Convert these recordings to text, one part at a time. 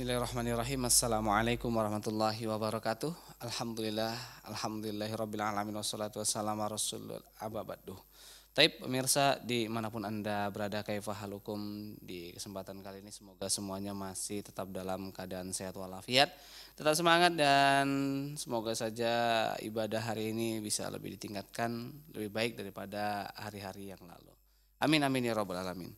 Bismillahirrahmanirrahim. Assalamualaikum warahmatullahi wabarakatuh. Alhamdulillah, rabbil alamin wassalatu wassalamu rasulul ababadu. Taib pemirsa dimanapun Anda berada kaifah halukum di kesempatan kali ini semoga semuanya masih tetap dalam keadaan sehat walafiat. Tetap semangat dan semoga saja ibadah hari ini bisa lebih ditingkatkan, lebih baik daripada hari-hari yang lalu. Amin amin ya rabbal alamin.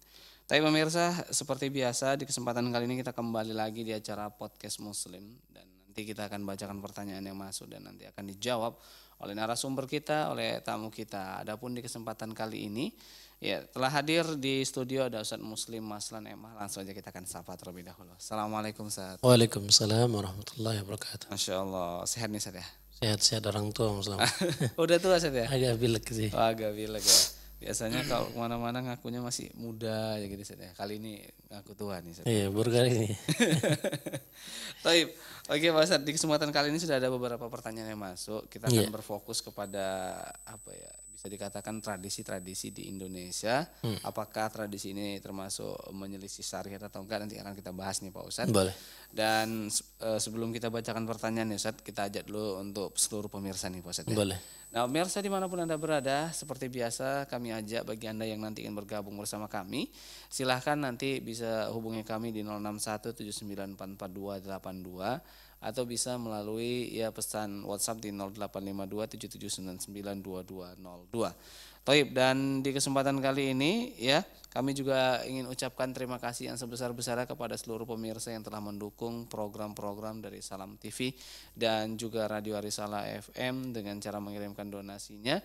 Tapi pemirsa, seperti biasa di kesempatan kali ini kita kembali lagi di acara podcast Muslim dan nanti kita akan bacakan pertanyaan yang masuk dan nanti akan dijawab oleh narasumber kita, oleh tamu kita. Adapun di kesempatan kali ini, ya telah hadir di studio ada Ustaz Muslim Maslan Emah. Langsung aja kita akan sapa terlebih dahulu. Assalamualaikum Ustaz. Waalaikumsalam warahmatullahi wabarakatuh. Masya Allah, sehat nih Ustaz ya? Sehat-sehat orang tua Muslim. Udah tua Ustaz ya? Agak bilek sih. Oh, agak bilek ya biasanya kalau kemana-mana ngakunya masih muda ya gitu ya kali ini ngaku tua nih Seth. iya baru kali ini Taib oke Pak di kesempatan kali ini sudah ada beberapa pertanyaan yang masuk kita akan yeah. berfokus kepada apa ya bisa dikatakan tradisi-tradisi di Indonesia. Hmm. Apakah tradisi ini termasuk menyelisih syariat atau enggak nanti akan kita bahas nih Pak Ustadz. Boleh. Dan e, sebelum kita bacakan pertanyaan nih Ustadz, kita ajak dulu untuk seluruh pemirsa nih Pak Ustadz. Ya. Boleh. Nah pemirsa dimanapun Anda berada, seperti biasa kami ajak bagi Anda yang nanti ingin bergabung bersama kami, silahkan nanti bisa hubungi kami di 061 atau bisa melalui ya pesan WhatsApp di 085277992202. Toib dan di kesempatan kali ini ya kami juga ingin ucapkan terima kasih yang sebesar-besarnya kepada seluruh pemirsa yang telah mendukung program-program dari Salam TV dan juga Radio Arisala FM dengan cara mengirimkan donasinya.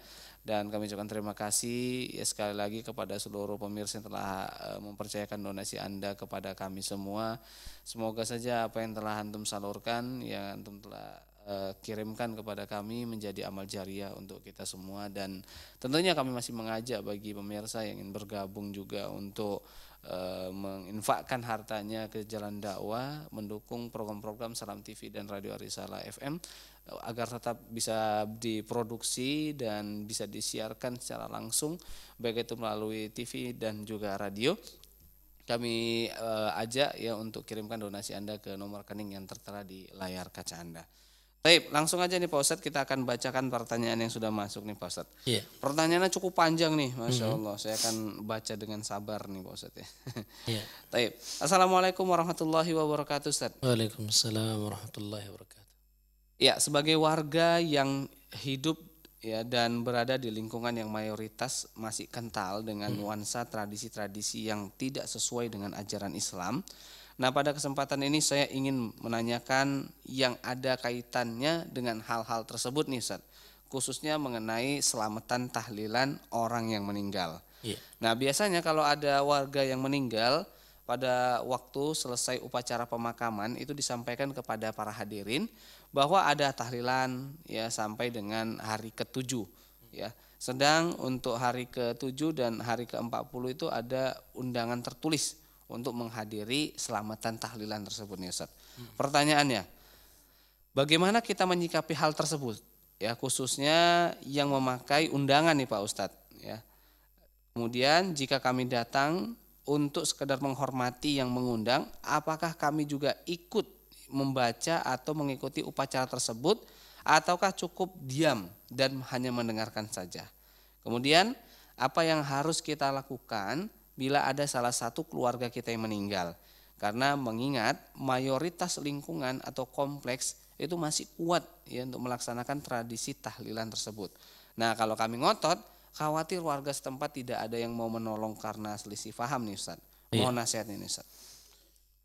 Dan kami ucapkan terima kasih ya, sekali lagi kepada seluruh pemirsa yang telah eh, mempercayakan donasi Anda kepada kami semua. Semoga saja apa yang telah Antum salurkan, yang Antum telah eh, kirimkan kepada kami menjadi amal jariah untuk kita semua. Dan tentunya kami masih mengajak bagi pemirsa yang ingin bergabung juga untuk e, menginfakkan hartanya ke jalan dakwah, mendukung program-program Salam TV dan Radio Arisala FM eh, agar tetap bisa diproduksi dan bisa disiarkan secara langsung baik itu melalui TV dan juga radio kami e, ajak ya untuk kirimkan donasi Anda ke nomor rekening yang tertera di layar kaca Anda. Baik, langsung aja nih Pak Ustadz kita akan bacakan pertanyaan yang sudah masuk nih Pak Ustadz. Yeah. Pertanyaannya cukup panjang nih, Masya mm-hmm. Allah. Saya akan baca dengan sabar nih Pak Ustadz ya. yeah. Baik, Assalamualaikum warahmatullahi wabarakatuh Ustadz. Waalaikumsalam warahmatullahi wabarakatuh. Ya, sebagai warga yang hidup ya dan berada di lingkungan yang mayoritas masih kental dengan mhm. nuansa tradisi-tradisi yang tidak sesuai dengan ajaran Islam, Nah, pada kesempatan ini saya ingin menanyakan yang ada kaitannya dengan hal-hal tersebut nih, Ustaz. Khususnya mengenai selamatan tahlilan orang yang meninggal. Yeah. Nah, biasanya kalau ada warga yang meninggal pada waktu selesai upacara pemakaman itu disampaikan kepada para hadirin bahwa ada tahlilan ya sampai dengan hari ketujuh ya. Sedang untuk hari ke-7 dan hari ke-40 itu ada undangan tertulis untuk menghadiri selamatan tahlilan tersebut nih Ustaz. Pertanyaannya, bagaimana kita menyikapi hal tersebut? Ya, khususnya yang memakai undangan nih Pak Ustaz, ya. Kemudian jika kami datang untuk sekedar menghormati yang mengundang, apakah kami juga ikut membaca atau mengikuti upacara tersebut ataukah cukup diam dan hanya mendengarkan saja? Kemudian apa yang harus kita lakukan bila ada salah satu keluarga kita yang meninggal. Karena mengingat mayoritas lingkungan atau kompleks itu masih kuat ya untuk melaksanakan tradisi tahlilan tersebut. Nah kalau kami ngotot, khawatir warga setempat tidak ada yang mau menolong karena selisih paham nih Ustaz. Iya. Mohon iya. nasihat ini Ustaz.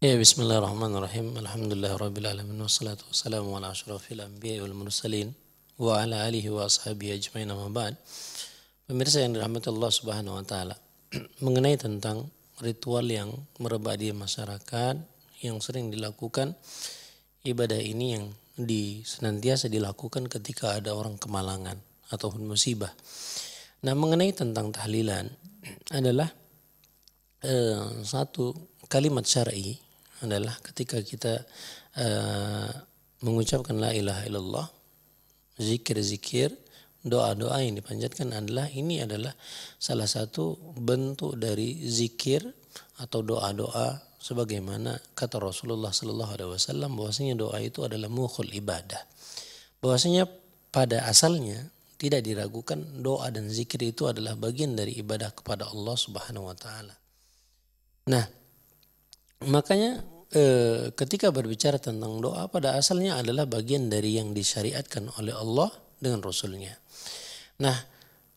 Ya bismillahirrahmanirrahim. Alhamdulillah rabbil alamin wassalatu wassalamu ala asyrafil anbiya wal mursalin wa ala alihi wa ashabihi ajmain amma ba'd. Pemirsa yang dirahmati Allah Subhanahu wa taala. mengenai tentang ritual yang merebak di masyarakat yang sering dilakukan ibadah ini yang di senantiasa dilakukan ketika ada orang kemalangan ataupun musibah. Nah, mengenai tentang tahlilan adalah eh, satu kalimat syar'i adalah ketika kita eh, mengucapkan la ilaha illallah, zikir-zikir doa-doa yang dipanjatkan adalah ini adalah salah satu bentuk dari zikir atau doa-doa sebagaimana kata Rasulullah Shallallahu Alaihi Wasallam bahwasanya doa itu adalah mukhul ibadah bahwasanya pada asalnya tidak diragukan doa dan zikir itu adalah bagian dari ibadah kepada Allah Subhanahu Wa Taala nah makanya eh, ketika berbicara tentang doa pada asalnya adalah bagian dari yang disyariatkan oleh Allah dengan Rasulnya. Nah,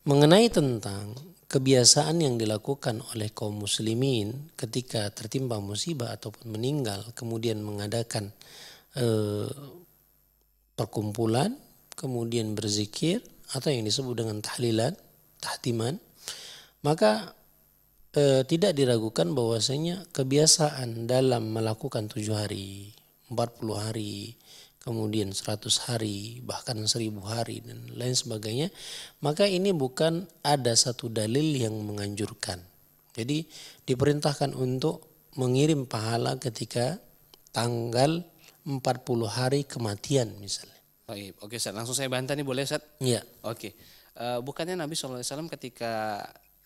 mengenai tentang kebiasaan yang dilakukan oleh kaum muslimin ketika tertimpa musibah ataupun meninggal, kemudian mengadakan eh, perkumpulan, kemudian berzikir, atau yang disebut dengan tahlilan, tahtiman, maka eh, tidak diragukan bahwasanya kebiasaan dalam melakukan tujuh hari, empat puluh hari, kemudian seratus hari, bahkan seribu hari dan lain sebagainya, maka ini bukan ada satu dalil yang menganjurkan. Jadi diperintahkan untuk mengirim pahala ketika tanggal 40 hari kematian misalnya. Oke, oke Ustaz. Langsung saya bantah nih boleh Ustaz? Iya. Oke. Uh, bukannya Nabi SAW ketika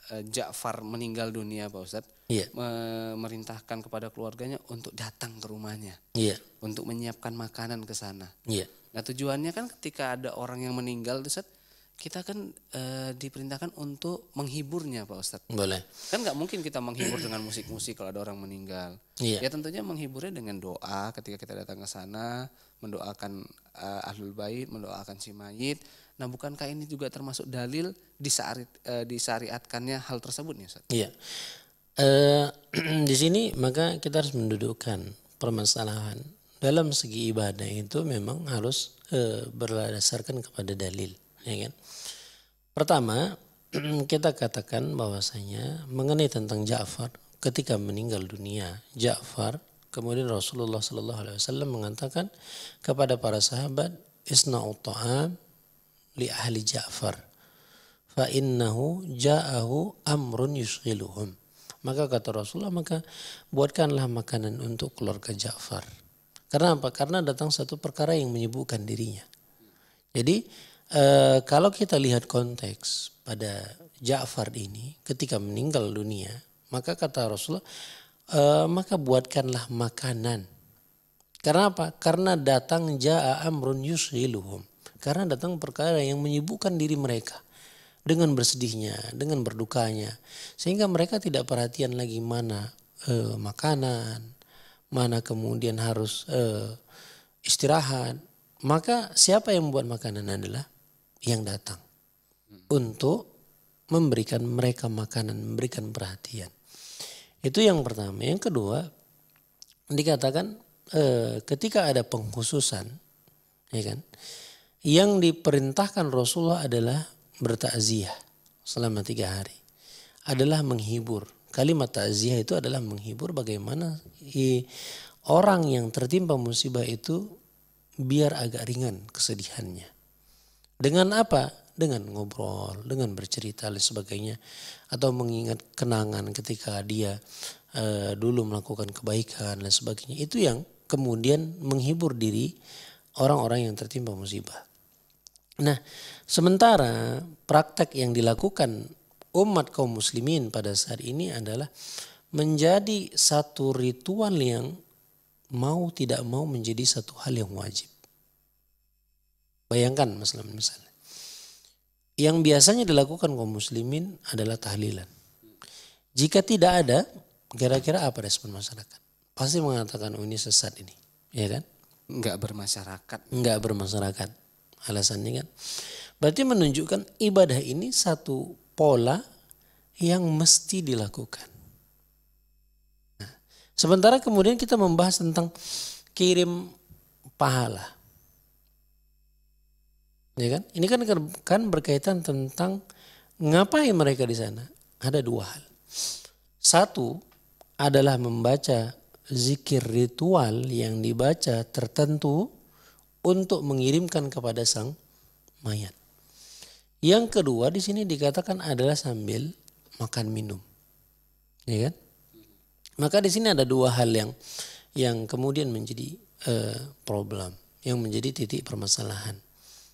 Eh, Ja'far meninggal dunia Pak Ustadz yeah. Iya. memerintahkan kepada keluarganya untuk datang ke rumahnya yeah. untuk menyiapkan makanan ke sana yeah. nah tujuannya kan ketika ada orang yang meninggal Ustadz kita kan e, diperintahkan untuk menghiburnya Pak Ustadz boleh kan nggak mungkin kita menghibur dengan musik-musik kalau ada orang meninggal yeah. ya tentunya menghiburnya dengan doa ketika kita datang ke sana mendoakan e, ahlul bait mendoakan si mayit Nah, bukankah ini juga termasuk dalil disarit, e, eh, disyariatkannya hal tersebut nih, Ustaz? Iya. E, di sini maka kita harus mendudukkan permasalahan dalam segi ibadah itu memang harus e, berdasarkan kepada dalil, ya kan? Pertama, kita katakan bahwasanya mengenai tentang Ja'far ketika meninggal dunia, Ja'far kemudian Rasulullah Shallallahu alaihi wasallam mengatakan kepada para sahabat, "Isna'u ta'am li ahli Ja'far fa innahu ja'ahu amrun yushghiluhum maka kata Rasulullah maka buatkanlah makanan untuk keluarga Ja'far karena apa karena datang satu perkara yang menyibukkan dirinya jadi e, kalau kita lihat konteks pada Ja'far ini ketika meninggal dunia maka kata Rasulullah e, maka buatkanlah makanan karena apa? Karena datang ja'a amrun yushiluhum. Karena datang perkara yang menyibukkan diri mereka dengan bersedihnya, dengan berdukanya. Sehingga mereka tidak perhatian lagi mana eh, makanan, mana kemudian harus eh, istirahat. Maka siapa yang membuat makanan adalah yang datang untuk memberikan mereka makanan, memberikan perhatian. Itu yang pertama. Yang kedua, dikatakan e, ketika ada penghususan, ya kan? yang diperintahkan Rasulullah adalah bertakziah selama tiga hari. Adalah menghibur. Kalimat takziah itu adalah menghibur bagaimana orang yang tertimpa musibah itu biar agak ringan kesedihannya. Dengan apa? Dengan ngobrol, dengan bercerita dan sebagainya. Atau mengingat kenangan ketika dia e, dulu melakukan kebaikan dan sebagainya. Itu yang kemudian menghibur diri orang-orang yang tertimpa musibah. Nah, sementara praktek yang dilakukan umat kaum muslimin pada saat ini adalah menjadi satu ritual yang mau tidak mau menjadi satu hal yang wajib. Bayangkan misalnya, misalnya yang biasanya dilakukan kaum muslimin adalah tahlilan. Jika tidak ada, kira-kira apa respon masyarakat? Pasti mengatakan oh, ini sesat ini, ya kan? Enggak bermasyarakat. Enggak bermasyarakat alasannya kan. Berarti menunjukkan ibadah ini satu pola yang mesti dilakukan. Nah, sementara kemudian kita membahas tentang kirim pahala. Ya kan? Ini kan kan berkaitan tentang ngapain mereka di sana. Ada dua hal. Satu adalah membaca zikir ritual yang dibaca tertentu untuk mengirimkan kepada sang mayat. Yang kedua di sini dikatakan adalah sambil makan minum. Ya kan? Maka di sini ada dua hal yang yang kemudian menjadi uh, problem, yang menjadi titik permasalahan.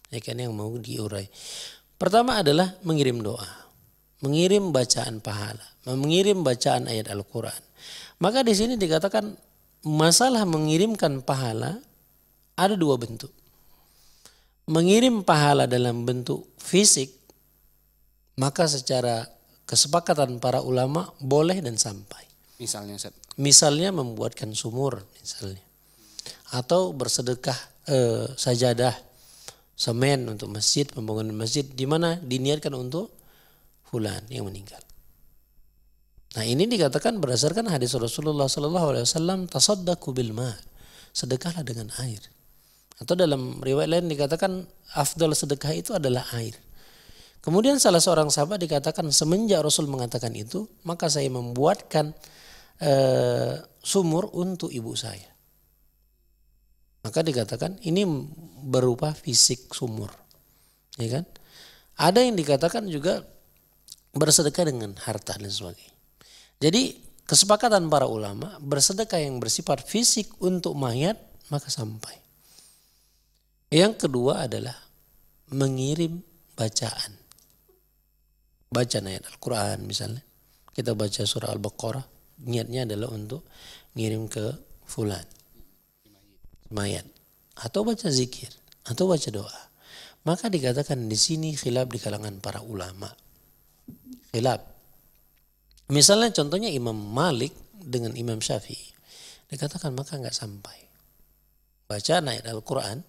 Ya kan yang mau diurai. Pertama adalah mengirim doa, mengirim bacaan pahala, mengirim bacaan ayat Al-Qur'an. Maka di sini dikatakan masalah mengirimkan pahala ada dua bentuk. Mengirim pahala dalam bentuk fisik, maka secara kesepakatan para ulama boleh dan sampai. Misalnya, Seth. Misalnya membuatkan sumur, misalnya. Atau bersedekah eh, sajadah, semen untuk masjid, pembangunan masjid, di mana diniatkan untuk fulan yang meninggal. Nah ini dikatakan berdasarkan hadis Rasulullah saw Alaihi Wasallam tasodaku sedekahlah dengan air. Atau dalam riwayat lain dikatakan afdol sedekah itu adalah air. Kemudian salah seorang sahabat dikatakan semenjak Rasul mengatakan itu, maka saya membuatkan e, sumur untuk ibu saya. Maka dikatakan ini berupa fisik sumur. Ya kan? Ada yang dikatakan juga bersedekah dengan harta dan sebagainya. Jadi kesepakatan para ulama bersedekah yang bersifat fisik untuk mayat maka sampai. Yang kedua adalah mengirim bacaan. Bacaan ayat Al-Quran misalnya. Kita baca surah Al-Baqarah. Niatnya adalah untuk ngirim ke fulan. Mayat. Atau baca zikir. Atau baca doa. Maka dikatakan di sini khilaf di kalangan para ulama. Khilaf. Misalnya contohnya Imam Malik dengan Imam Syafi'i. Dikatakan maka nggak sampai. baca ayat Al-Quran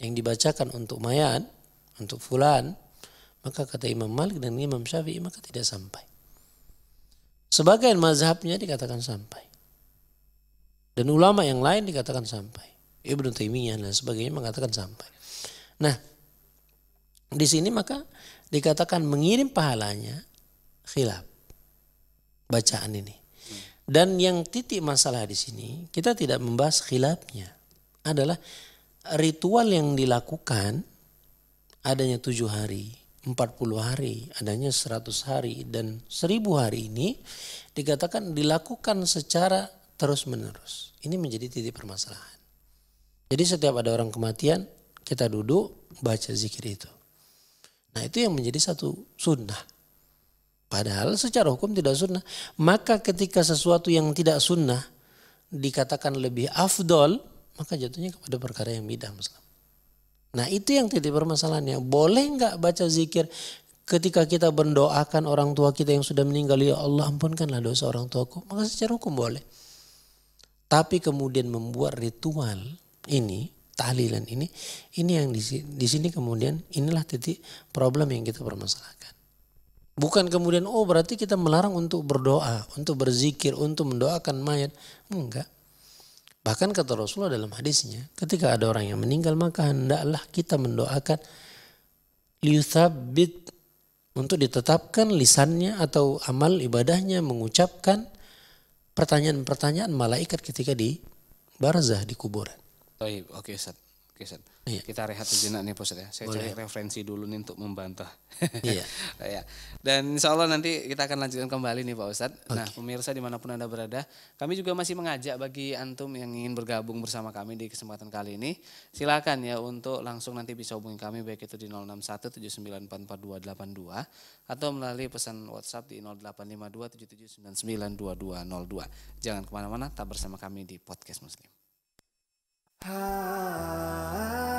yang dibacakan untuk mayat, untuk fulan, maka kata Imam Malik dan Imam Syafi'i maka tidak sampai. Sebagian mazhabnya dikatakan sampai. Dan ulama yang lain dikatakan sampai. Ibnu Taimiyah dan sebagainya mengatakan sampai. Nah, di sini maka dikatakan mengirim pahalanya khilaf bacaan ini. Dan yang titik masalah di sini, kita tidak membahas khilafnya. Adalah ritual yang dilakukan adanya tujuh hari, empat puluh hari, adanya seratus hari, dan seribu hari ini dikatakan dilakukan secara terus-menerus. Ini menjadi titik permasalahan. Jadi setiap ada orang kematian, kita duduk baca zikir itu. Nah itu yang menjadi satu sunnah. Padahal secara hukum tidak sunnah. Maka ketika sesuatu yang tidak sunnah dikatakan lebih afdol, maka jatuhnya kepada perkara yang bidah Muslim. Nah itu yang titik permasalahannya. Boleh nggak baca zikir ketika kita berdoakan orang tua kita yang sudah meninggal, ya Allah ampunkanlah dosa orang tuaku, maka secara hukum boleh. Tapi kemudian membuat ritual ini, tahlilan ini, ini yang di, di sini kemudian inilah titik problem yang kita permasalahkan. Bukan kemudian, oh berarti kita melarang untuk berdoa, untuk berzikir, untuk mendoakan mayat. Enggak. Bahkan kata Rasulullah dalam hadisnya, ketika ada orang yang meninggal maka hendaklah kita mendoakan liusabit untuk ditetapkan lisannya atau amal ibadahnya mengucapkan pertanyaan-pertanyaan malaikat ketika di barzah di kuburan. oke Ustaz. Oke, Iya. Kita rehat sejenak nih, Pak ya. Saya Boleh. cari referensi dulu nih untuk membantah. Iya. iya. Dan insya Allah nanti kita akan lanjutkan kembali nih Pak Ustadz. Okay. Nah, pemirsa dimanapun Anda berada, kami juga masih mengajak bagi Antum yang ingin bergabung bersama kami di kesempatan kali ini, silakan ya untuk langsung nanti bisa hubungi kami baik itu di 0617944282 atau melalui pesan WhatsApp di 085277992202. Jangan kemana-mana, tetap bersama kami di Podcast Muslim. Ah.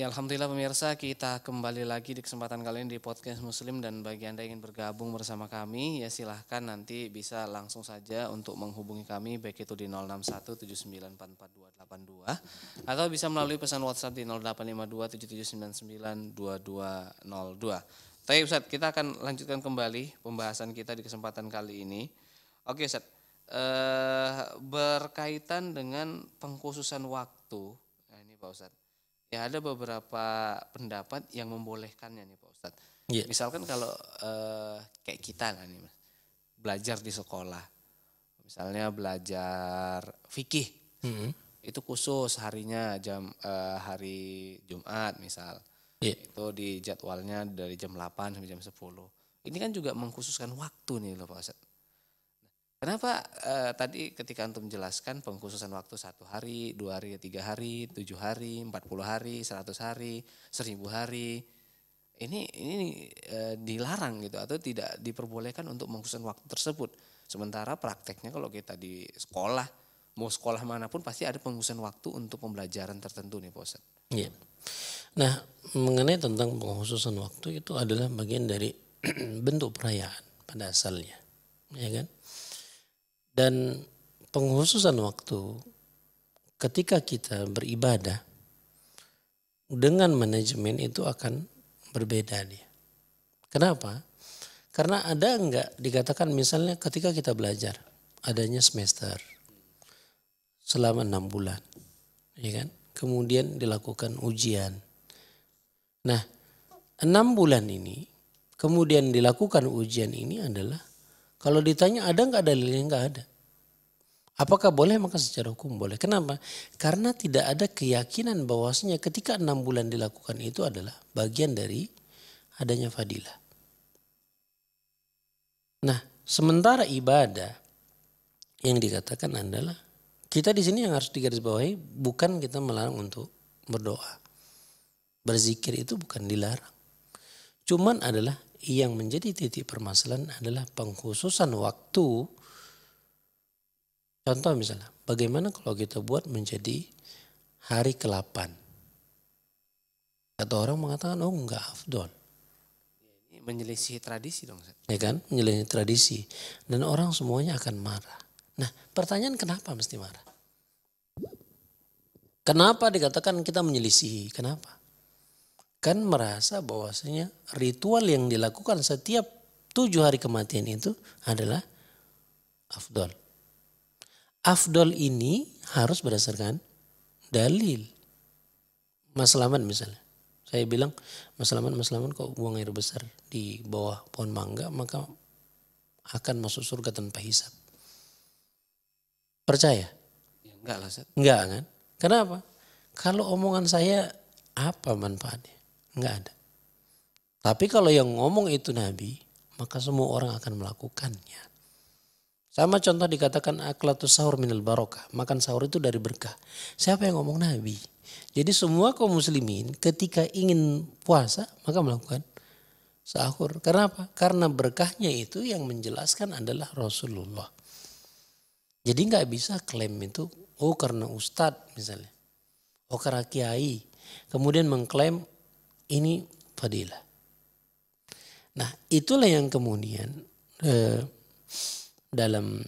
Ya, Alhamdulillah pemirsa, kita kembali lagi di kesempatan kali ini di Podcast Muslim dan bagi Anda ingin bergabung bersama kami, ya silahkan nanti bisa langsung saja untuk menghubungi kami baik itu di 0617944282 atau bisa melalui pesan WhatsApp di 085277992202. Tapi Ustaz, kita akan lanjutkan kembali pembahasan kita di kesempatan kali ini. Oke Ustaz, eh, berkaitan dengan pengkhususan waktu, nah, ini Pak Ustadz ya ada beberapa pendapat yang membolehkannya nih Pak Ustadz. Yeah. Misalkan kalau uh, kayak kita lah nih Mas, belajar di sekolah, misalnya belajar fikih, mm -hmm. itu khusus harinya jam uh, hari Jumat misal, yeah. itu di jadwalnya dari jam 8 sampai jam 10. Ini kan juga mengkhususkan waktu nih loh Pak Ustadz. Kenapa eh, tadi ketika antum menjelaskan pengkhususan waktu satu hari, dua hari, tiga hari, tujuh hari, empat puluh hari, seratus hari, seribu hari, ini ini eh, dilarang gitu atau tidak diperbolehkan untuk mengkhususkan waktu tersebut. Sementara prakteknya kalau kita di sekolah, mau sekolah manapun pasti ada pengkhususan waktu untuk pembelajaran tertentu nih, Pak Iya. Nah, mengenai tentang pengkhususan waktu itu adalah bagian dari bentuk perayaan pada asalnya, ya kan? Dan penghususan waktu ketika kita beribadah dengan manajemen itu akan berbeda dia. Kenapa? Karena ada enggak dikatakan misalnya ketika kita belajar adanya semester selama enam bulan, ya kan? Kemudian dilakukan ujian. Nah, enam bulan ini kemudian dilakukan ujian ini adalah kalau ditanya ada nggak dalilnya nggak ada. Apakah boleh makan secara hukum? Boleh. Kenapa? Karena tidak ada keyakinan bahwasanya ketika enam bulan dilakukan itu adalah bagian dari adanya fadilah. Nah, sementara ibadah yang dikatakan adalah kita di sini yang harus digarisbawahi bukan kita melarang untuk berdoa. Berzikir itu bukan dilarang. Cuman adalah yang menjadi titik permasalahan adalah pengkhususan waktu Contoh misalnya, bagaimana kalau kita buat menjadi hari ke-8? Kata orang mengatakan, oh enggak afdol. Menyelisih tradisi dong. Ya kan, menyelisih tradisi. Dan orang semuanya akan marah. Nah pertanyaan kenapa mesti marah? Kenapa dikatakan kita menyelisihi? Kenapa? Kan merasa bahwasanya ritual yang dilakukan setiap tujuh hari kematian itu adalah afdol afdol ini harus berdasarkan dalil. Mas Laman misalnya. Saya bilang, Mas Laman, Mas Laman kok buang air besar di bawah pohon mangga, maka akan masuk surga tanpa hisap. Percaya? Ya, enggak lah, Seth. Enggak kan? Kenapa? Kalau omongan saya apa manfaatnya? Enggak ada. Tapi kalau yang ngomong itu Nabi, maka semua orang akan melakukannya. Sama contoh dikatakan aklatus sahur minal barokah. Makan sahur itu dari berkah. Siapa yang ngomong Nabi? Jadi semua kaum muslimin ketika ingin puasa maka melakukan sahur. Karena apa? Karena berkahnya itu yang menjelaskan adalah Rasulullah. Jadi nggak bisa klaim itu, oh karena ustad misalnya. Oh karena Kiai. Kemudian mengklaim ini fadilah. Nah itulah yang kemudian... Eh, dalam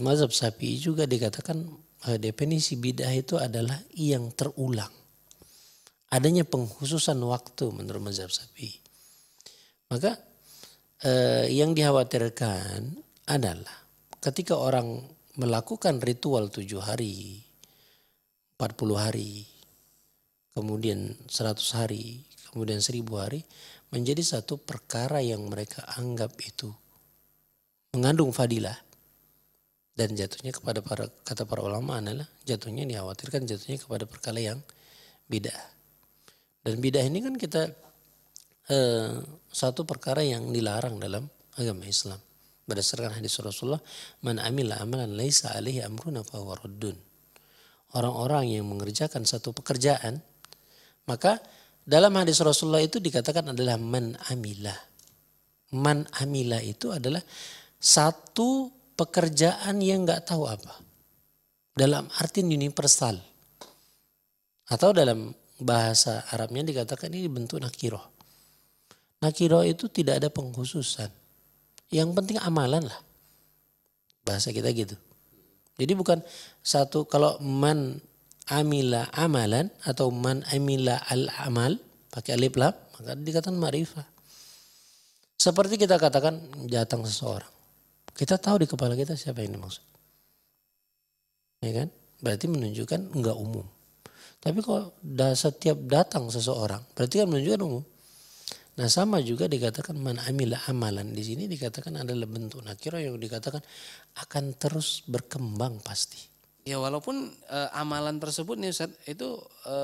mazhab sapi juga dikatakan eh, definisi bidah itu adalah yang terulang. Adanya penghususan waktu menurut mazhab sapi. Maka eh, yang dikhawatirkan adalah ketika orang melakukan ritual tujuh hari, empat puluh hari, kemudian seratus hari, kemudian seribu hari, menjadi satu perkara yang mereka anggap itu mengandung fadilah dan jatuhnya kepada para kata para ulama adalah jatuhnya dikhawatirkan jatuhnya kepada perkara yang bidah dan bidah ini kan kita eh, satu perkara yang dilarang dalam agama Islam berdasarkan hadis Rasulullah man amila amalan laisa alaihi amruna fa raddun orang-orang yang mengerjakan satu pekerjaan maka dalam hadis Rasulullah itu dikatakan adalah man amila man amila itu adalah satu pekerjaan yang nggak tahu apa. Dalam arti universal. Atau dalam bahasa Arabnya dikatakan ini bentuk nakiroh. Nakiroh itu tidak ada pengkhususan. Yang penting amalan lah. Bahasa kita gitu. Jadi bukan satu kalau man amila amalan atau man amila al amal pakai alif lam maka dikatakan ma'rifah. Seperti kita katakan datang seseorang. Kita tahu di kepala kita siapa yang dimaksud. Ya kan? Berarti menunjukkan enggak umum. Tapi kalau setiap datang seseorang, berarti kan menunjukkan umum. Nah sama juga dikatakan man amila amalan. Di sini dikatakan adalah bentuk nakiro yang dikatakan akan terus berkembang pasti. Ya walaupun e, amalan tersebut nih Ustaz, itu e,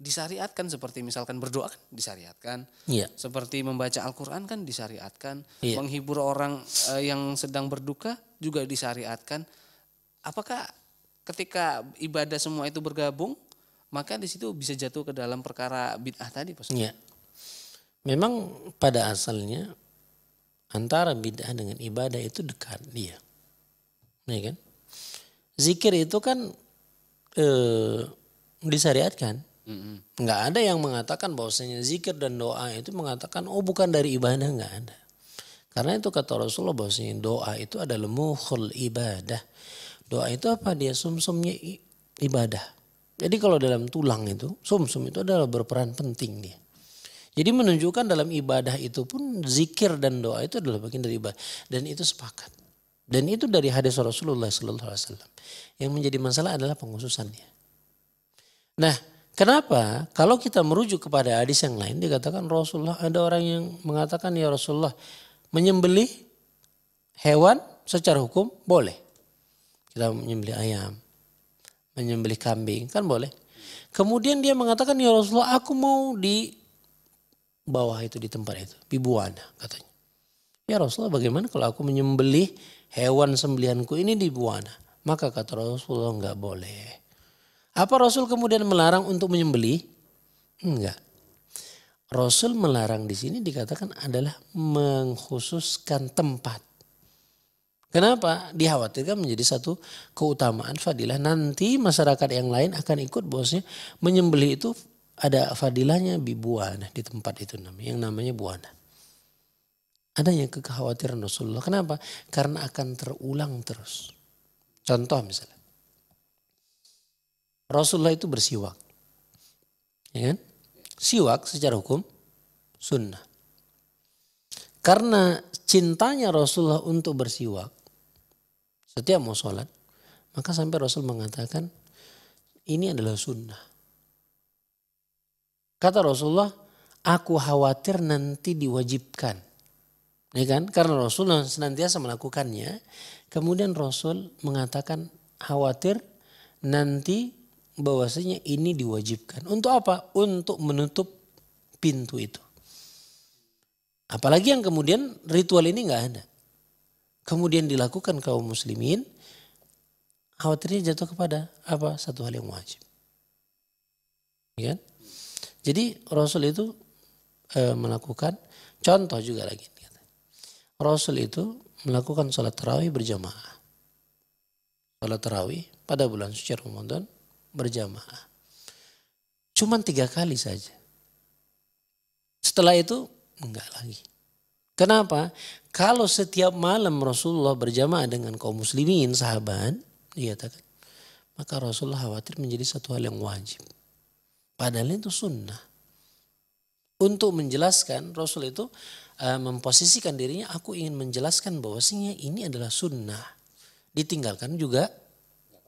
disyariatkan seperti misalkan berdoa kan disyariatkan yeah. seperti membaca Al-Qur'an kan disyariatkan yeah. menghibur orang uh, yang sedang berduka juga disyariatkan apakah ketika ibadah semua itu bergabung maka di situ bisa jatuh ke dalam perkara bid'ah tadi Pak Ya Memang pada asalnya antara bid'ah dengan ibadah itu dekat dia. Ya iya kan? Zikir itu kan eh, disyariatkan Mm-hmm. Nggak ada yang mengatakan bahwasanya zikir dan doa itu mengatakan oh bukan dari ibadah nggak ada. Karena itu kata Rasulullah bahwasanya doa itu adalah muhul ibadah. Doa itu apa dia sumsumnya ibadah. Jadi kalau dalam tulang itu sumsum itu adalah berperan penting dia. Jadi menunjukkan dalam ibadah itu pun zikir dan doa itu adalah bagian dari ibadah dan itu sepakat. Dan itu dari hadis Rasulullah Sallallahu Alaihi Wasallam. Yang menjadi masalah adalah pengususannya Nah, Kenapa? Kalau kita merujuk kepada hadis yang lain dikatakan Rasulullah ada orang yang mengatakan ya Rasulullah menyembelih hewan secara hukum boleh. Kita menyembelih ayam, menyembelih kambing kan boleh. Kemudian dia mengatakan ya Rasulullah aku mau di bawah itu di tempat itu, bibuana katanya. Ya Rasulullah bagaimana kalau aku menyembelih hewan sembelihanku ini di buana? Maka kata Rasulullah nggak boleh. Apa Rasul kemudian melarang untuk menyembeli? Enggak. Rasul melarang di sini dikatakan adalah mengkhususkan tempat. Kenapa? Dikhawatirkan menjadi satu keutamaan fadilah. Nanti masyarakat yang lain akan ikut bosnya menyembeli itu ada fadilahnya di buana di tempat itu namanya yang namanya buana. Adanya kekhawatiran Rasulullah. Kenapa? Karena akan terulang terus. Contoh misalnya Rasulullah itu bersiwak. Ya kan? Siwak secara hukum sunnah. Karena cintanya Rasulullah untuk bersiwak setiap mau sholat, maka sampai Rasul mengatakan ini adalah sunnah. Kata Rasulullah, aku khawatir nanti diwajibkan. Ya kan? Karena Rasulullah senantiasa melakukannya. Kemudian Rasul mengatakan khawatir nanti bahwasanya ini diwajibkan. Untuk apa? Untuk menutup pintu itu. Apalagi yang kemudian ritual ini nggak ada. Kemudian dilakukan kaum muslimin, khawatirnya jatuh kepada apa? Satu hal yang wajib. Ya? Kan? Jadi Rasul itu e, melakukan, contoh juga lagi. Rasul itu melakukan sholat terawih berjamaah. Sholat terawih pada bulan suci Ramadan berjamaah. Cuman tiga kali saja. Setelah itu enggak lagi. Kenapa? Kalau setiap malam Rasulullah berjamaah dengan kaum muslimin, sahabat, dikatakan, maka Rasulullah khawatir menjadi satu hal yang wajib. Padahal itu sunnah. Untuk menjelaskan Rasul itu eh, memposisikan dirinya, aku ingin menjelaskan bahwasanya ini adalah sunnah. Ditinggalkan juga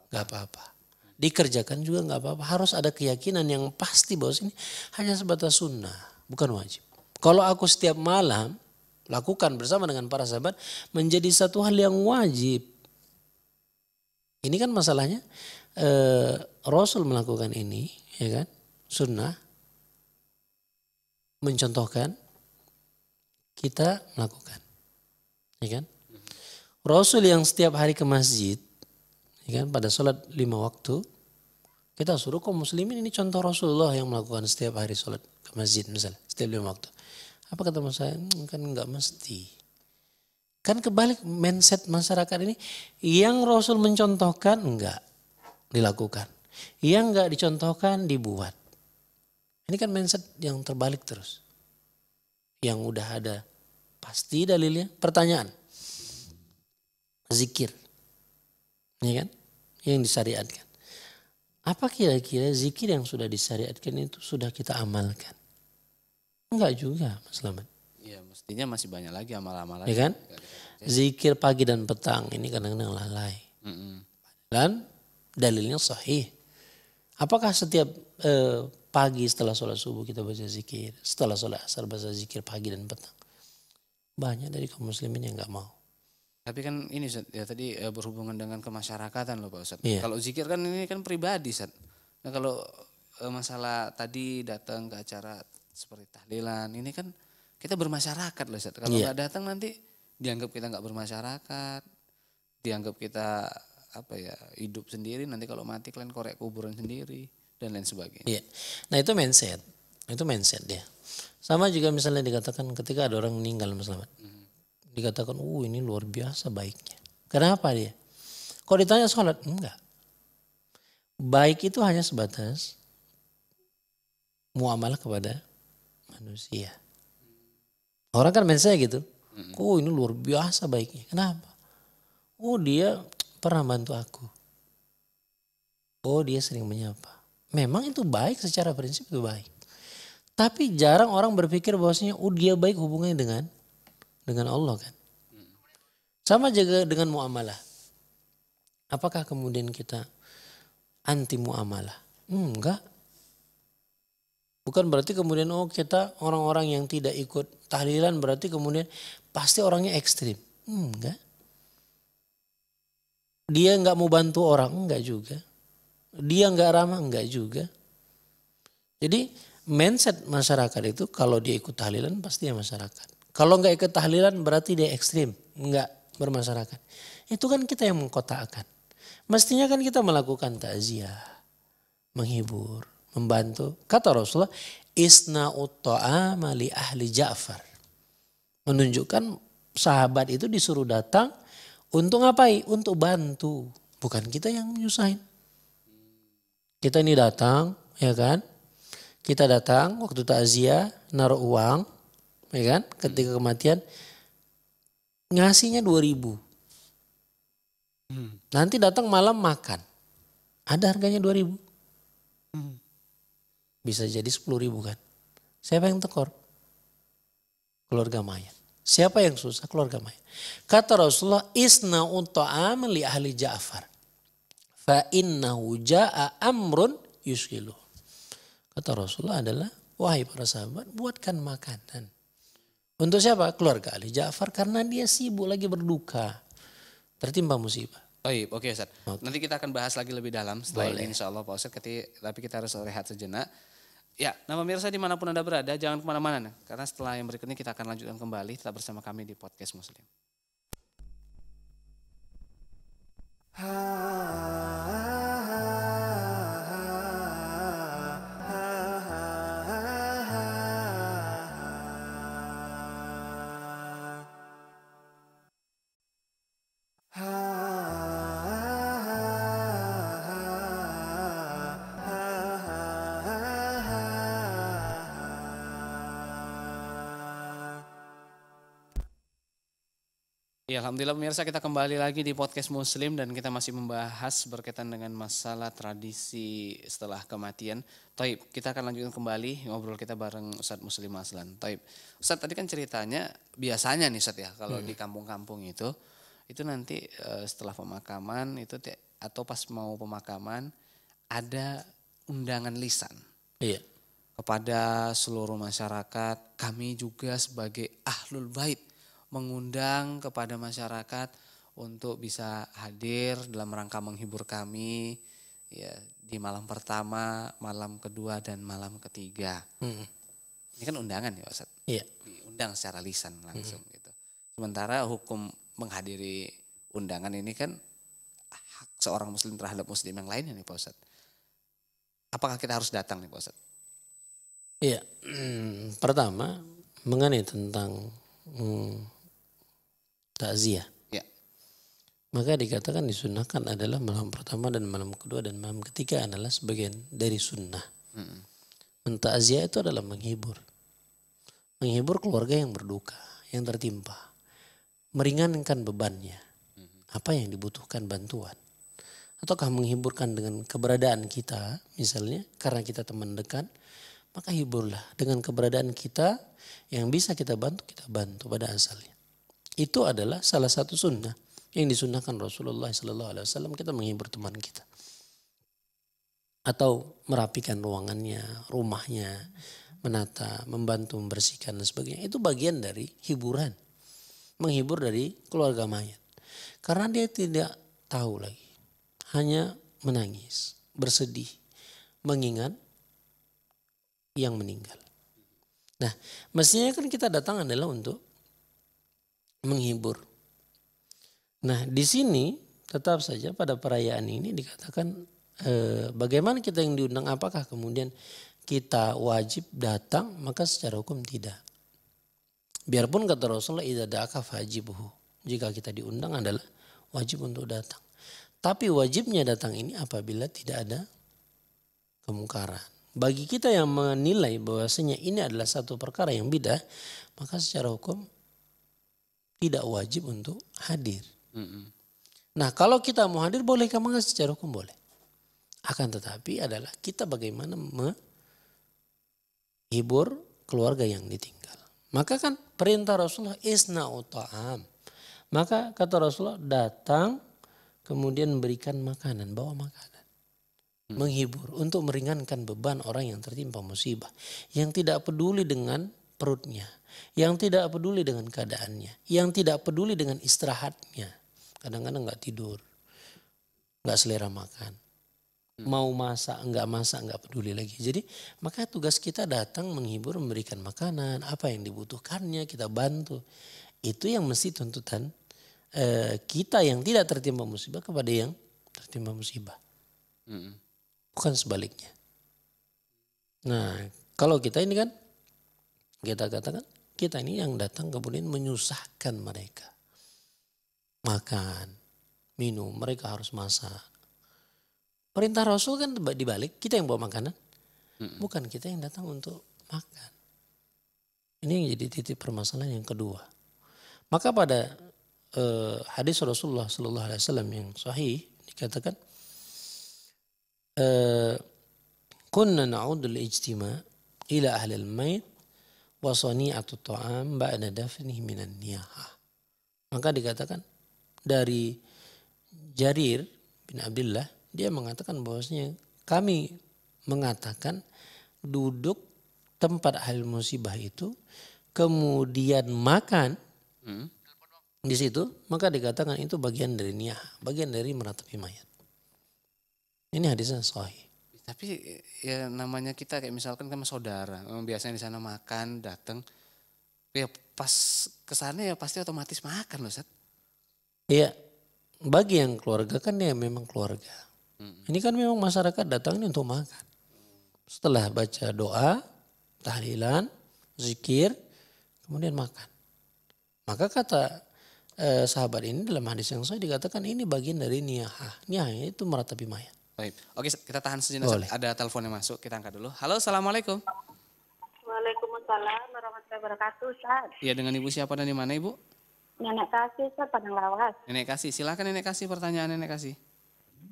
gak apa-apa dikerjakan juga nggak apa-apa. Harus ada keyakinan yang pasti bahwa ini hanya sebatas sunnah, bukan wajib. Kalau aku setiap malam lakukan bersama dengan para sahabat menjadi satu hal yang wajib. Ini kan masalahnya e, Rasul melakukan ini, ya kan? Sunnah mencontohkan kita melakukan, ya kan? Rasul yang setiap hari ke masjid ya kan, pada sholat lima waktu, kita suruh kaum muslimin ini contoh Rasulullah yang melakukan setiap hari sholat ke masjid misalnya, setiap lima waktu. Apa kata saya? Hmm, kan nggak mesti. Kan kebalik mindset masyarakat ini yang Rasul mencontohkan enggak dilakukan. Yang enggak dicontohkan dibuat. Ini kan mindset yang terbalik terus. Yang udah ada pasti dalilnya pertanyaan. Zikir. Ya kan? Yang disyariatkan. Apa kira-kira zikir yang sudah disyariatkan itu sudah kita amalkan? Enggak juga, Mas Slamet. Iya, mestinya masih banyak lagi amal amalan Ya kan? Zikir pagi dan petang ini kadang-kadang lalai. Dan dalilnya sahih. Apakah setiap eh, pagi setelah sholat subuh kita baca zikir, setelah sholat asar baca zikir pagi dan petang? Banyak dari kaum muslimin yang nggak mau. Tapi kan ini Ustaz, ya tadi eh, berhubungan dengan kemasyarakatan loh Pak Ustaz. Iya. Kalau zikir kan ini kan pribadi Ustaz. Nah kalau eh, masalah tadi datang ke acara seperti tahlilan, ini kan kita bermasyarakat loh Ustaz. Kalau iya. nggak gak datang nanti dianggap kita nggak bermasyarakat, dianggap kita apa ya hidup sendiri nanti kalau mati kalian korek kuburan sendiri dan lain sebagainya. Iya. Nah itu mindset, itu mindset dia. Sama juga misalnya dikatakan ketika ada orang meninggal misalnya. Hmm dikatakan, uh ini luar biasa baiknya. Kenapa dia? Kalau ditanya sholat, enggak. Baik itu hanya sebatas muamalah kepada manusia. Orang kan main gitu. Oh ini luar biasa baiknya. Kenapa? Oh dia pernah bantu aku. Oh dia sering menyapa. Memang itu baik secara prinsip itu baik. Tapi jarang orang berpikir bahwasanya oh dia baik hubungannya dengan dengan Allah kan. Sama juga dengan muamalah. Apakah kemudian kita anti muamalah? Hmm, enggak. Bukan berarti kemudian oh kita orang-orang yang tidak ikut tahlilan berarti kemudian pasti orangnya ekstrim. Hmm, enggak. Dia enggak mau bantu orang, enggak juga. Dia enggak ramah, enggak juga. Jadi mindset masyarakat itu kalau dia ikut tahlilan pasti ya masyarakat. Kalau nggak ikut tahlilan berarti dia ekstrim, nggak bermasyarakat. Itu kan kita yang mengkotakkan. Mestinya kan kita melakukan takziah, menghibur, membantu. Kata Rasulullah, isna utta'ama li ahli Ja'far. Menunjukkan sahabat itu disuruh datang untuk ngapain? Untuk bantu. Bukan kita yang menyusahin. Kita ini datang, ya kan? Kita datang waktu takziah, naruh uang, ya kan? Ketika kematian ngasihnya 2000. Hmm. Nanti datang malam makan. Ada harganya 2000. Hmm. Bisa jadi sepuluh ribu kan? Siapa yang tekor? Keluarga mayat. Siapa yang susah? Keluarga mayat. Kata Rasulullah, isna unta'am li ahli Ja'far. Fa innahu ja'a amrun yuskilu. Kata Rasulullah adalah, wahai para sahabat, buatkan makanan untuk siapa? Keluarga Ali Ja'far karena dia sibuk lagi berduka. Tertimpa musibah. Oh iya, oke Ustaz. Oke. Nanti kita akan bahas lagi lebih dalam setelah Boleh. ini insya Allah Pak Ustaz. Tapi kita harus rehat sejenak. Ya, nama pemirsa dimanapun Anda berada, jangan kemana-mana. Karena setelah yang berikutnya kita akan lanjutkan kembali. Tetap bersama kami di Podcast Muslim. Ha, ha, ha. Ya, Alhamdulillah pemirsa kita kembali lagi di podcast Muslim dan kita masih membahas berkaitan dengan masalah tradisi setelah kematian. Taib, kita akan lanjutkan kembali ngobrol kita bareng Ustadz Muslim Aslan. Taib, Ustadz tadi kan ceritanya biasanya nih Ustaz ya kalau hmm. di kampung-kampung itu, itu nanti eh, setelah pemakaman itu atau pas mau pemakaman ada undangan lisan. Iya. Kepada seluruh masyarakat, kami juga sebagai ahlul bait mengundang kepada masyarakat untuk bisa hadir dalam rangka menghibur kami ya di malam pertama, malam kedua dan malam ketiga. Hmm. Ini kan undangan ya Ustaz. Iya. Diundang secara lisan hmm. langsung hmm. gitu. Sementara hukum menghadiri undangan ini kan hak seorang muslim terhadap muslim yang lainnya nih Pak Ustaz. Apakah kita harus datang nih Pak Ustaz? Iya. Hmm, pertama mengenai tentang hmm, takziah. Ya. Maka dikatakan disunahkan adalah malam pertama dan malam kedua dan malam ketiga adalah sebagian dari sunnah. Hmm. Mentakziah itu adalah menghibur. Menghibur keluarga yang berduka, yang tertimpa. Meringankan bebannya. Apa yang dibutuhkan bantuan. Ataukah menghiburkan dengan keberadaan kita misalnya karena kita teman dekat maka hiburlah dengan keberadaan kita yang bisa kita bantu kita bantu pada asalnya itu adalah salah satu sunnah yang disunahkan Rasulullah Sallallahu Alaihi Wasallam kita menghibur teman kita atau merapikan ruangannya, rumahnya, menata, membantu membersihkan dan sebagainya. Itu bagian dari hiburan, menghibur dari keluarga mayat. Karena dia tidak tahu lagi, hanya menangis, bersedih, mengingat yang meninggal. Nah, mestinya kan kita datang adalah untuk menghibur. Nah, di sini tetap saja pada perayaan ini dikatakan eh, bagaimana kita yang diundang apakah kemudian kita wajib datang maka secara hukum tidak. Biarpun kata Rasulullah idza da'aka fajibuhu. Jika kita diundang adalah wajib untuk datang. Tapi wajibnya datang ini apabila tidak ada kemungkaran. Bagi kita yang menilai bahwasanya ini adalah satu perkara yang beda maka secara hukum tidak wajib untuk hadir. Mm hmm Nah kalau kita mau hadir boleh ke secara hukum boleh. Akan tetapi adalah kita bagaimana menghibur keluarga yang ditinggal. Maka kan perintah Rasulullah isna ta'am. Maka kata Rasulullah datang kemudian berikan makanan, bawa makanan. Hmm. Menghibur untuk meringankan beban orang yang tertimpa musibah. Yang tidak peduli dengan perutnya yang tidak peduli dengan keadaannya, yang tidak peduli dengan istirahatnya. Kadang-kadang nggak tidur, nggak selera makan, hmm. mau masak nggak masak nggak peduli lagi. Jadi maka tugas kita datang menghibur, memberikan makanan, apa yang dibutuhkannya kita bantu. Itu yang mesti tuntutan eh, kita yang tidak tertimpa musibah kepada yang tertimpa musibah, hmm. bukan sebaliknya. Nah kalau kita ini kan kita katakan kita ini yang datang kemudian menyusahkan mereka. Makan, minum, mereka harus masak. Perintah Rasul kan dibalik, kita yang bawa makanan. Bukan kita yang datang untuk makan. Ini yang jadi titik permasalahan yang kedua. Maka pada eh, hadis Rasulullah Shallallahu Alaihi Wasallam yang sahih dikatakan, eh, kunna naudul ijtima ila ahli al mait wasoni atau toam mbak dafnih minan niyaha. Maka dikatakan dari Jarir bin Abdullah dia mengatakan bahwasanya kami mengatakan duduk tempat hal musibah itu kemudian makan hmm. di situ maka dikatakan itu bagian dari niyah, bagian dari meratapi mayat. Ini hadisnya sahih tapi ya namanya kita kayak misalkan sama saudara biasanya di sana makan datang ya pas kesana ya pasti otomatis makan loh set, Iya bagi yang keluarga kan ya memang keluarga hmm. ini kan memang masyarakat datang ini untuk makan setelah baca doa tahlilan zikir kemudian makan maka kata eh, sahabat ini dalam hadis yang saya dikatakan ini bagian dari niyahah niyahah itu meratapi mayat Baik. Oke, kita tahan sejenak. Boleh. Ada telepon yang masuk, kita angkat dulu. Halo, Assalamualaikum. Waalaikumsalam warahmatullahi wabarakatuh, Ustaz. Iya, dengan Ibu siapa dan di mana, Ibu? Nenek Kasih, Ustaz, Padang Lawas. Nenek Kasih, silakan Nenek Kasih pertanyaan Nenek Kasih.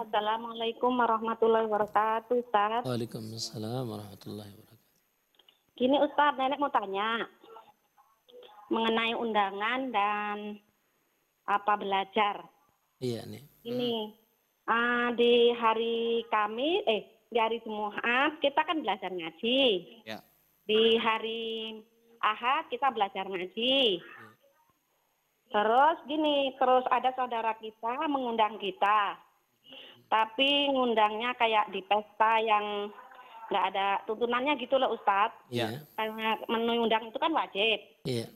Assalamualaikum warahmatullahi wabarakatuh, Ustaz. Waalaikumsalam warahmatullahi wabarakatuh. Gini Ustaz, Nenek mau tanya mengenai undangan dan apa belajar. Iya nih. Ini hmm Uh, di hari Kamis, eh di hari Jumat kita kan belajar ngaji. Ya. Di hari Ahad kita belajar ngaji. Ya. Terus gini, terus ada saudara kita mengundang kita. Tapi ngundangnya kayak di pesta yang nggak ada tuntunannya gitu loh Ustadz. Ya. Karena menu undang itu kan wajib. Ya.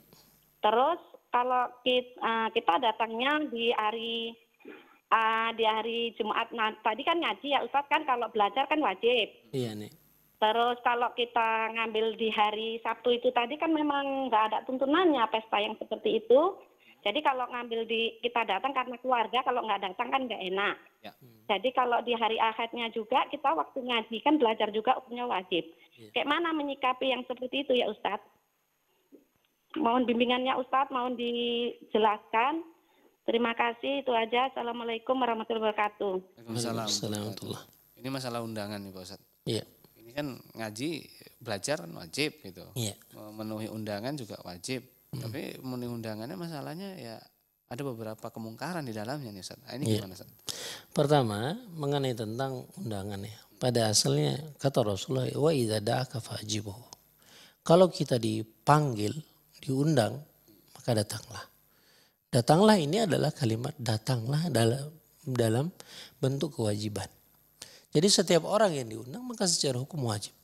Terus kalau kita, ah, kita datangnya di hari Ah, di hari Jumat nah, tadi kan ngaji ya Ustadz kan kalau belajar kan wajib. Iya nih. Terus kalau kita ngambil di hari Sabtu itu tadi kan memang nggak ada tuntunannya pesta yang seperti itu. Jadi kalau ngambil di kita datang karena keluarga, kalau nggak datang kan nggak enak. Ya. Jadi kalau di hari akhirnya juga kita waktu ngaji kan belajar juga punya wajib. Ya. Kayak mana menyikapi yang seperti itu ya Ustadz? Mohon bimbingannya Ustadz, mohon dijelaskan. Terima kasih itu aja. Assalamualaikum warahmatullahi wabarakatuh. Waalaikumsalam. Ini masalah undangan nih Pak Iya. Ini kan ngaji belajar kan wajib gitu. Iya. Memenuhi undangan juga wajib. Hmm. Tapi memenuhi undangannya masalahnya ya ada beberapa kemungkaran di dalamnya nih Ustaz. Nah, ini iya. gimana Ustaz? Pertama mengenai tentang undangan ya. Pada asalnya kata Rasulullah wa idza da'aka Kalau kita dipanggil, diundang, maka datanglah. Datanglah ini adalah kalimat datanglah dalam dalam bentuk kewajiban. Jadi setiap orang yang diundang maka secara hukum wajib.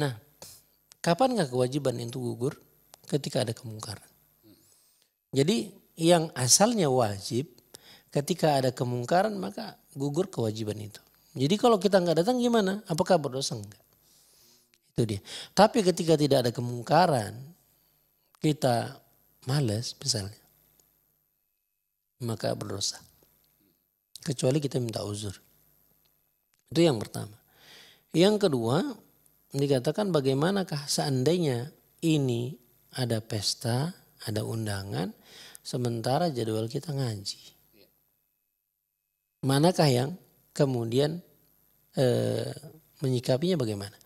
Nah, kapan nggak kewajiban itu gugur? Ketika ada kemungkaran. Jadi yang asalnya wajib ketika ada kemungkaran maka gugur kewajiban itu. Jadi kalau kita nggak datang gimana? Apakah berdosa enggak? Itu dia. Tapi ketika tidak ada kemungkaran, kita malas misalnya, maka berdosa. Kecuali kita minta uzur. Itu yang pertama. Yang kedua, dikatakan bagaimanakah seandainya ini ada pesta, ada undangan, sementara jadwal kita ngaji. Manakah yang kemudian e, menyikapinya bagaimana?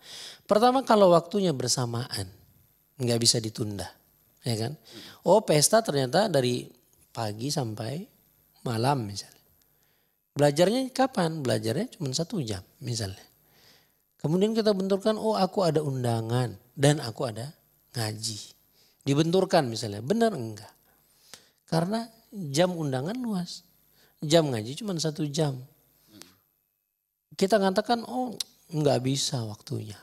Pertama kalau waktunya bersamaan, nggak bisa ditunda ya kan? Oh pesta ternyata dari pagi sampai malam misalnya. Belajarnya kapan? Belajarnya cuma satu jam misalnya. Kemudian kita benturkan, oh aku ada undangan dan aku ada ngaji. Dibenturkan misalnya, benar enggak? Karena jam undangan luas, jam ngaji cuma satu jam. Kita ngatakan, oh enggak bisa waktunya.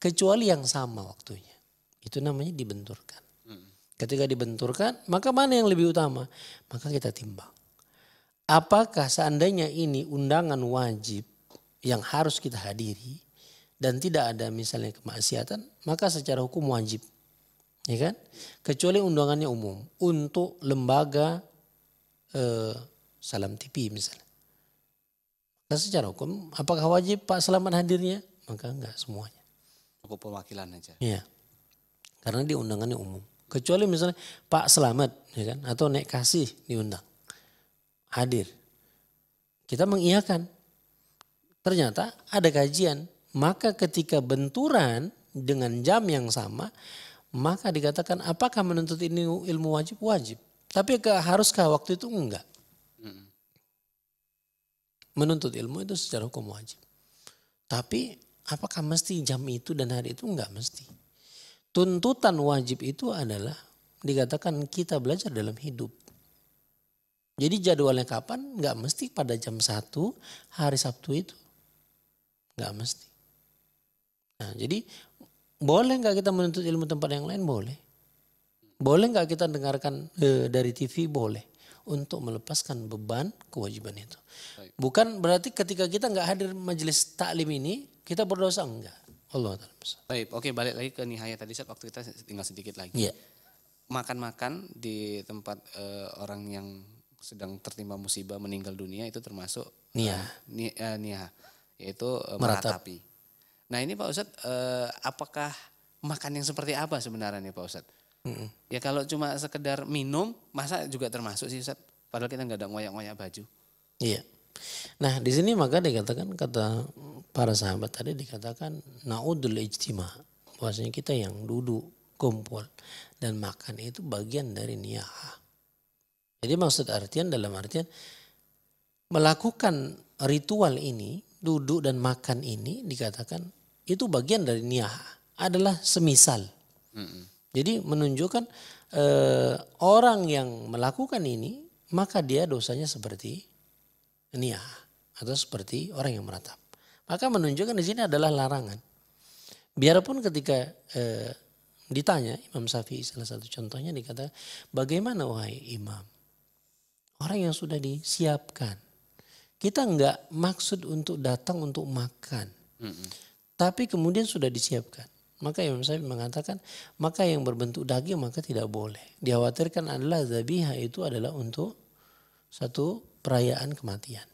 Kecuali yang sama waktunya. Itu namanya dibenturkan. Ketika dibenturkan, maka mana yang lebih utama? Maka kita timbang. Apakah seandainya ini undangan wajib yang harus kita hadiri dan tidak ada misalnya kemaksiatan, maka secara hukum wajib. Ya kan? Kecuali undangannya umum untuk lembaga eh, Salam TV misalnya. Nah, secara hukum apakah wajib Pak Selamat hadirnya? Maka enggak semuanya. Cukup perwakilan aja. Iya. Karena di undangannya umum. Kecuali misalnya Pak Selamat ya kan atau Nek Kasih diundang. Hadir. Kita mengiyakan. Ternyata ada kajian, maka ketika benturan dengan jam yang sama, maka dikatakan apakah menuntut ini ilmu wajib? Wajib. Tapi ke, haruskah waktu itu enggak? Hmm. Menuntut ilmu itu secara hukum wajib. Tapi apakah mesti jam itu dan hari itu? Enggak mesti tuntutan wajib itu adalah dikatakan kita belajar dalam hidup. Jadi jadwalnya kapan? Gak mesti pada jam 1 hari Sabtu itu. Gak mesti. Nah, jadi boleh nggak kita menuntut ilmu tempat yang lain? Boleh. Boleh nggak kita dengarkan e, dari TV? Boleh. Untuk melepaskan beban kewajiban itu. Bukan berarti ketika kita nggak hadir majelis taklim ini, kita berdosa. Enggak. Allah taala Baik, oke balik lagi ke nihaya tadi saat waktu kita tinggal sedikit lagi. Iya. Makan-makan di tempat uh, orang yang sedang tertimpa musibah meninggal dunia itu termasuk eh, nia. Uh, ni, uh, eh, nia yaitu uh, meratapi. Nah, ini Pak Ustadz uh, apakah makan yang seperti apa sebenarnya Pak Ustadz? Mm-mm. Ya kalau cuma sekedar minum, masa juga termasuk sih Ustadz? Padahal kita nggak ada ngoyak-ngoyak baju. Iya. Nah, di sini maka dikatakan kata para sahabat tadi dikatakan naudul ijtima bahwasanya kita yang duduk kumpul dan makan itu bagian dari niyaha. Jadi maksud artian dalam artian melakukan ritual ini, duduk dan makan ini dikatakan itu bagian dari niyaha, adalah semisal. Mm -mm. Jadi menunjukkan e, orang yang melakukan ini maka dia dosanya seperti niyaha atau seperti orang yang meratap. Maka menunjukkan di sini adalah larangan. Biarpun ketika eh, ditanya Imam Syafi'i salah satu contohnya dikata bagaimana wahai imam? Orang yang sudah disiapkan. Kita nggak maksud untuk datang untuk makan. Mm -mm. Tapi kemudian sudah disiapkan. Maka Imam Syafi'i mengatakan, maka yang berbentuk daging maka tidak boleh. Dikhawatirkan adalah zabiha itu adalah untuk satu perayaan kematian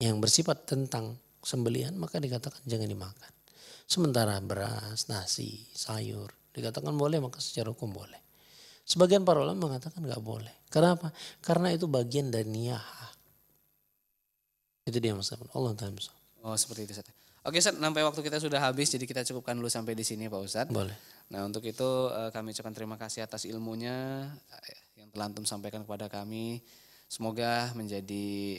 yang bersifat tentang sembelian maka dikatakan jangan dimakan. Sementara beras, nasi, sayur dikatakan boleh maka secara hukum boleh. Sebagian para ulama mengatakan nggak boleh. Kenapa? Karena itu bagian dari niyaha. Itu dia Mas Allah Taala. Oh seperti itu saja. Oke Ustaz, sampai waktu kita sudah habis jadi kita cukupkan dulu sampai di sini Pak Ustadz. Boleh. Nah untuk itu eh, kami ucapkan terima kasih atas ilmunya eh, yang telah antum sampaikan kepada kami. Semoga menjadi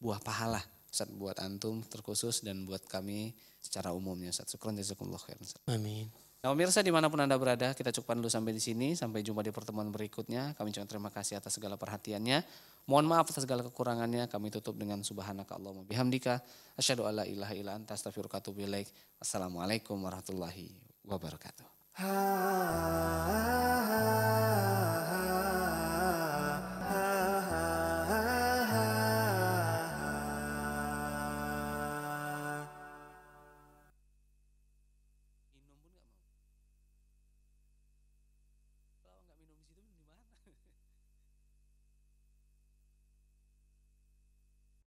buah pahala Ustaz buat antum terkhusus dan buat kami secara umumnya Ustaz. Syukran jazakumullah khairan. Amin. Nah, pemirsa dimanapun Anda berada, kita cukupkan dulu sampai di sini. Sampai jumpa di pertemuan berikutnya. Kami ucapkan terima kasih atas segala perhatiannya. Mohon maaf atas segala kekurangannya. Kami tutup dengan subhanaka Allahumma bihamdika. Asyadu alla ilaha ila anta Assalamualaikum warahmatullahi wabarakatuh.